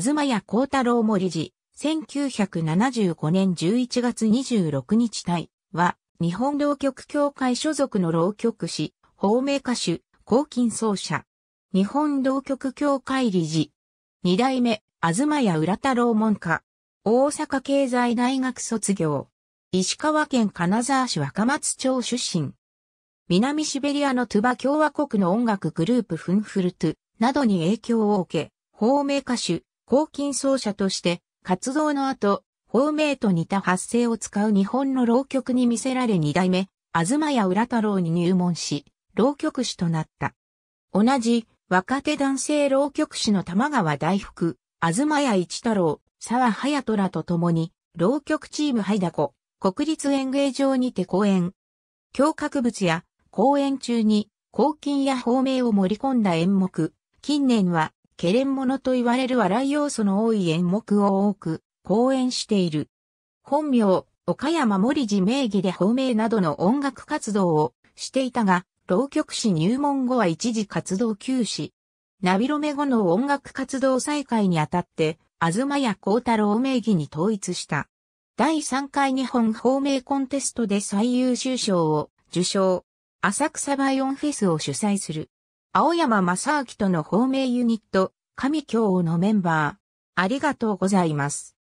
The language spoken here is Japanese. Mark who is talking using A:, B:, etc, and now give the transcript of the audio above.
A: 東谷幸太郎も理事、1975年11
B: 月26日体は、日本浪曲協会所属の浪曲師、法名歌手、黄金奏者。日本浪曲協会理事。二代目、東谷浦太郎門下。大阪経済大学卒業。石川県金沢市若松町出身。南シベリアのトゥバ共和国の音楽グループフンフルトゥなどに影響を受け、法名歌手、抗菌奏者として活動の後、フォーメイと似た発声を使う日本の浪曲に見せられ二代目、東谷浦太郎に入門し、浪曲師となった。同じ若手男性浪曲師の玉川大福、東や一太郎、沢隼人らと共に、浪曲チームハイダコ、国立演芸場にて公演。教覚物や公演中に、抗菌や方名を盛り込んだ演目、近年はけれんものと言われる笑い要素の多い演目を多く、講演している。本名、岡山森寺名義で法名などの音楽活動をしていたが、浪曲師入門後は一時活動休止。ナビロメ後の音楽活動再開にあたって、東や幸太郎名義に統一した。第3回日本法名コンテストで最優秀賞を受賞。浅草バイオンフェスを主催する。青山正明との方名ユニット、神京
A: のメンバー。ありがとうございます。